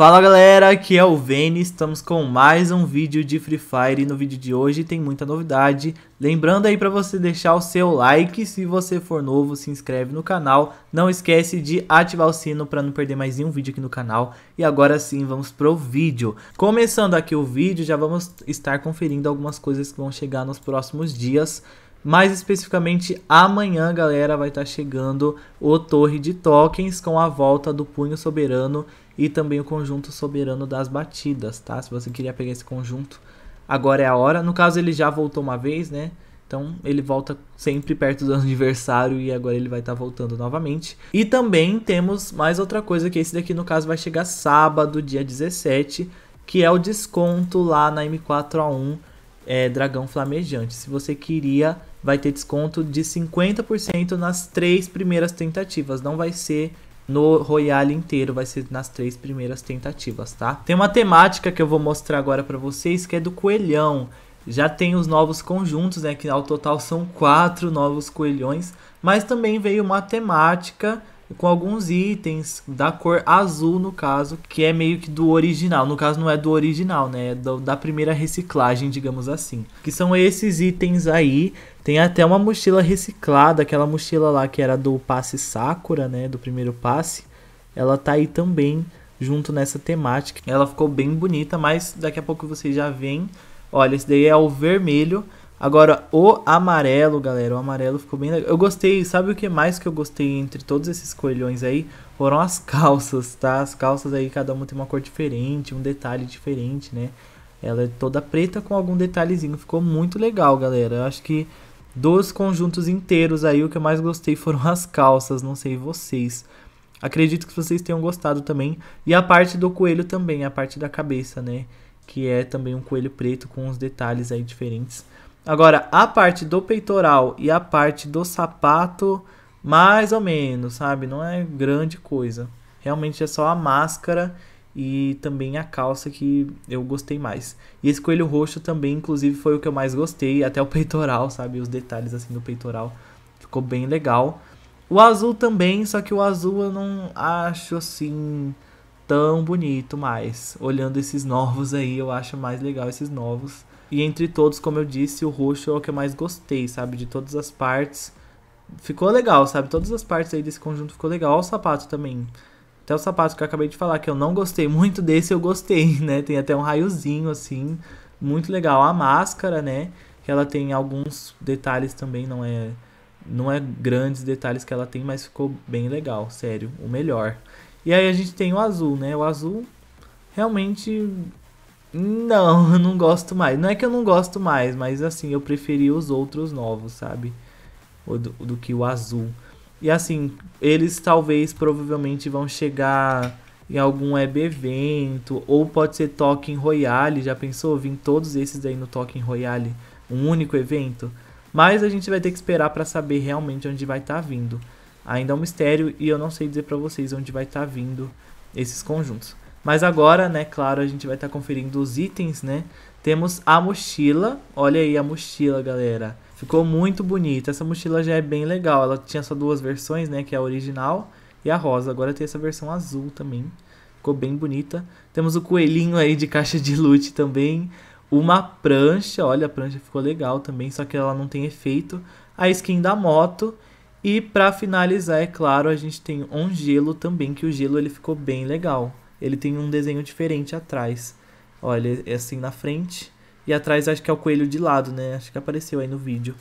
Fala galera, aqui é o Vene, estamos com mais um vídeo de Free Fire e no vídeo de hoje tem muita novidade. Lembrando aí para você deixar o seu like, se você for novo se inscreve no canal, não esquece de ativar o sino para não perder mais nenhum vídeo aqui no canal. E agora sim, vamos pro vídeo. Começando aqui o vídeo, já vamos estar conferindo algumas coisas que vão chegar nos próximos dias. Mais especificamente, amanhã, galera, vai estar tá chegando o Torre de Tokens com a volta do Punho Soberano e também o conjunto soberano das batidas, tá? Se você queria pegar esse conjunto, agora é a hora. No caso, ele já voltou uma vez, né? Então ele volta sempre perto do aniversário e agora ele vai estar tá voltando novamente. E também temos mais outra coisa que esse daqui no caso vai chegar sábado, dia 17, que é o desconto lá na M4A1 é, Dragão Flamejante. Se você queria, vai ter desconto de 50% nas três primeiras tentativas. Não vai ser no Royale inteiro, vai ser nas três primeiras tentativas, tá? Tem uma temática que eu vou mostrar agora para vocês, que é do coelhão. Já tem os novos conjuntos, né, que ao total são quatro novos coelhões, mas também veio uma temática com alguns itens da cor azul, no caso, que é meio que do original. No caso, não é do original, né? É do, da primeira reciclagem, digamos assim. Que são esses itens aí. Tem até uma mochila reciclada, aquela mochila lá que era do passe Sakura, né? Do primeiro passe. Ela tá aí também, junto nessa temática. Ela ficou bem bonita, mas daqui a pouco vocês já veem. Olha, esse daí é o vermelho Agora, o amarelo, galera, o amarelo ficou bem legal. Eu gostei, sabe o que mais que eu gostei entre todos esses coelhões aí? Foram as calças, tá? As calças aí, cada uma tem uma cor diferente, um detalhe diferente, né? Ela é toda preta com algum detalhezinho. Ficou muito legal, galera. Eu acho que dos conjuntos inteiros aí, o que eu mais gostei foram as calças, não sei vocês. Acredito que vocês tenham gostado também. E a parte do coelho também, a parte da cabeça, né? Que é também um coelho preto com uns detalhes aí diferentes. Agora, a parte do peitoral e a parte do sapato, mais ou menos, sabe? Não é grande coisa. Realmente é só a máscara e também a calça que eu gostei mais. E esse coelho roxo também, inclusive, foi o que eu mais gostei, até o peitoral, sabe? Os detalhes assim do peitoral ficou bem legal. O azul também, só que o azul eu não acho assim tão bonito mais. Olhando esses novos aí, eu acho mais legal esses novos e entre todos, como eu disse, o roxo é o que eu mais gostei, sabe? De todas as partes. Ficou legal, sabe? Todas as partes aí desse conjunto ficou legal. Olha o sapato também. Até o sapato que eu acabei de falar, que eu não gostei muito desse, eu gostei, né? Tem até um raiozinho, assim. Muito legal. A máscara, né? Que ela tem alguns detalhes também, não é... Não é grandes detalhes que ela tem, mas ficou bem legal, sério. O melhor. E aí a gente tem o azul, né? O azul realmente não, eu não gosto mais. Não é que eu não gosto mais, mas assim, eu preferi os outros novos, sabe? Do, do que o azul. E assim, eles talvez, provavelmente, vão chegar em algum web evento, ou pode ser Token Royale. Já pensou? Vim todos esses aí no Token Royale, um único evento? Mas a gente vai ter que esperar para saber realmente onde vai estar tá vindo. Ainda é um mistério e eu não sei dizer para vocês onde vai estar tá vindo esses conjuntos. Mas agora, né, claro, a gente vai estar tá conferindo os itens, né? Temos a mochila. Olha aí a mochila, galera. Ficou muito bonita. Essa mochila já é bem legal. Ela tinha só duas versões, né? Que é a original e a rosa. Agora tem essa versão azul também. Ficou bem bonita. Temos o coelhinho aí de caixa de loot também. Uma prancha. Olha, a prancha ficou legal também. Só que ela não tem efeito. A skin da moto. E para finalizar, é claro, a gente tem um gelo também. Que o gelo ele ficou bem legal ele tem um desenho diferente atrás. Olha, é assim na frente. E atrás acho que é o coelho de lado, né? Acho que apareceu aí no vídeo.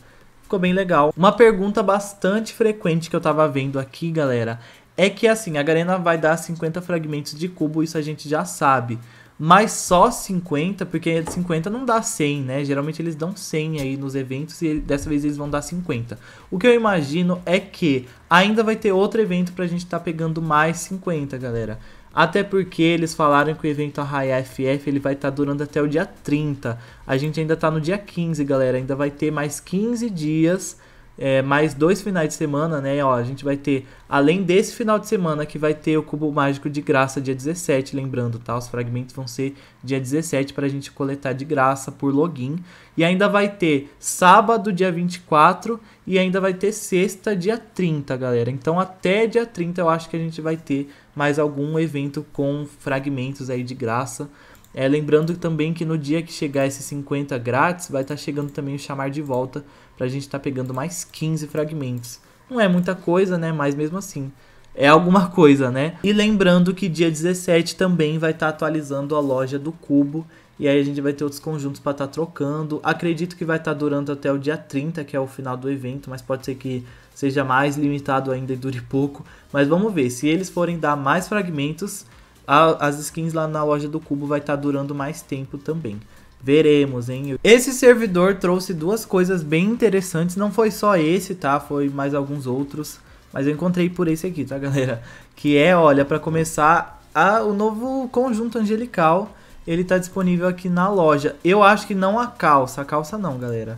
Ficou bem legal. Uma pergunta bastante frequente que eu tava vendo aqui, galera, é que assim, a Garena vai dar 50 fragmentos de cubo, isso a gente já sabe. Mas só 50, porque 50 não dá 100, né? Geralmente eles dão 100 aí nos eventos e dessa vez eles vão dar 50. O que eu imagino é que ainda vai ter outro evento pra gente tá pegando mais 50, galera. Até porque eles falaram que o evento Arraia FF ele vai estar tá durando até o dia 30. A gente ainda está no dia 15, galera. Ainda vai ter mais 15 dias, é, mais dois finais de semana, né? Ó, a gente vai ter, além desse final de semana, que vai ter o Cubo Mágico de Graça dia 17, lembrando, tá? Os fragmentos vão ser dia 17 para a gente coletar de graça por login. E ainda vai ter sábado, dia 24, e ainda vai ter sexta, dia 30, galera. Então até dia 30 eu acho que a gente vai ter mais algum evento com fragmentos aí de graça. É, lembrando também que no dia que chegar esses 50 grátis, vai estar tá chegando também o chamar de volta para a gente estar tá pegando mais 15 fragmentos. Não é muita coisa, né? Mas mesmo assim, é alguma coisa, né? E lembrando que dia 17 também vai estar tá atualizando a loja do Cubo. E aí a gente vai ter outros conjuntos para estar tá trocando. Acredito que vai estar tá durando até o dia 30, que é o final do evento, mas pode ser que seja mais limitado ainda e dure pouco. Mas vamos ver, se eles forem dar mais fragmentos, a, as skins lá na loja do Cubo vai estar tá durando mais tempo também. Veremos, hein? Esse servidor trouxe duas coisas bem interessantes. Não foi só esse, tá? Foi mais alguns outros. Mas eu encontrei por esse aqui, tá, galera? Que é, olha, para começar, a, o novo conjunto angelical. Ele tá disponível aqui na loja. Eu acho que não a calça. A calça não, galera.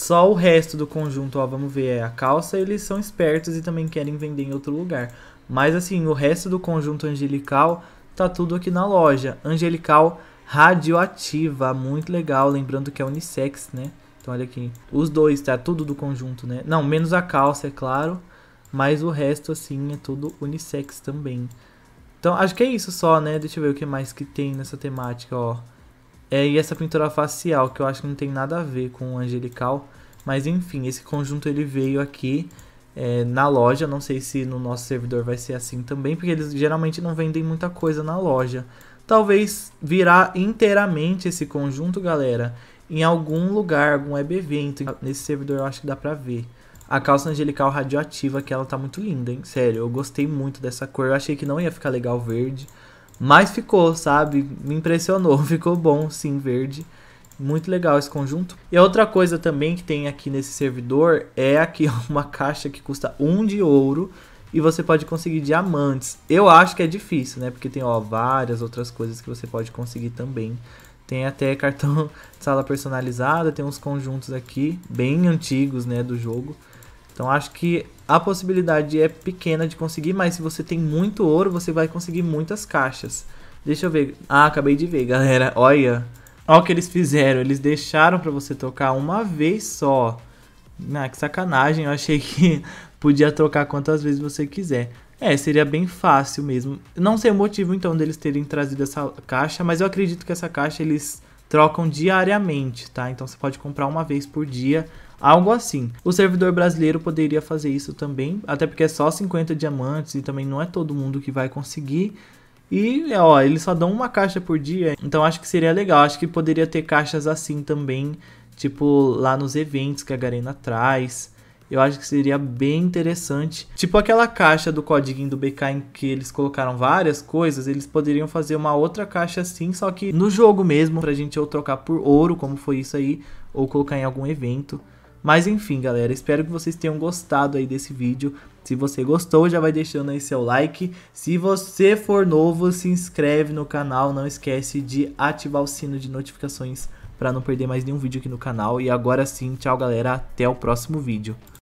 Só o resto do conjunto, ó, vamos ver, é a calça, eles são espertos e também querem vender em outro lugar. Mas assim, o resto do conjunto angelical tá tudo aqui na loja. Angelical radioativa, muito legal, lembrando que é unissex, né? Então olha aqui, os dois, tá tudo do conjunto, né? Não, menos a calça, é claro, mas o resto assim é tudo unissex também. Então acho que é isso só, né? Deixa eu ver o que mais que tem nessa temática, ó. É, e essa pintura facial, que eu acho que não tem nada a ver com o angelical. Mas enfim, esse conjunto ele veio aqui é, na loja. Não sei se no nosso servidor vai ser assim também, porque eles geralmente não vendem muita coisa na loja. Talvez virá inteiramente esse conjunto, galera, em algum lugar, algum web evento. Nesse servidor eu acho que dá pra ver. A calça angelical radioativa, que ela tá muito linda, hein? Sério, eu gostei muito dessa cor. Eu achei que não ia ficar legal verde. Mas ficou, sabe? Me impressionou. Ficou bom, sim, verde. Muito legal esse conjunto. E outra coisa também que tem aqui nesse servidor é aqui uma caixa que custa um de ouro e você pode conseguir diamantes. Eu acho que é difícil, né? Porque tem ó, várias outras coisas que você pode conseguir também. Tem até cartão de sala personalizada, tem uns conjuntos aqui bem antigos, né, do jogo. Então acho que a possibilidade é pequena de conseguir, mas se você tem muito ouro, você vai conseguir muitas caixas. Deixa eu ver. Ah, acabei de ver, galera. Olha. Olha o que eles fizeram. Eles deixaram para você tocar uma vez só. Ah, que sacanagem. Eu achei que podia trocar quantas vezes você quiser. É, seria bem fácil mesmo. Não sei o motivo, então, deles terem trazido essa caixa, mas eu acredito que essa caixa eles trocam diariamente, tá? Então você pode comprar uma vez por dia, algo assim. O servidor brasileiro poderia fazer isso também, até porque é só 50 diamantes e também não é todo mundo que vai conseguir. E é, ó, eles só dão uma caixa por dia, então acho que seria legal. Acho que poderia ter caixas assim também, tipo lá nos eventos que a Garena traz. Eu acho que seria bem interessante. Tipo aquela caixa do codiguinho do BK em que eles colocaram várias coisas, eles poderiam fazer uma outra caixa assim, só que no jogo mesmo, pra gente ou trocar por ouro, como foi isso aí, ou colocar em algum evento. Mas enfim, galera, espero que vocês tenham gostado aí desse vídeo. Se você gostou, já vai deixando aí seu like. Se você for novo, se inscreve no canal. Não esquece de ativar o sino de notificações para não perder mais nenhum vídeo aqui no canal. E agora sim, tchau galera, até o próximo vídeo.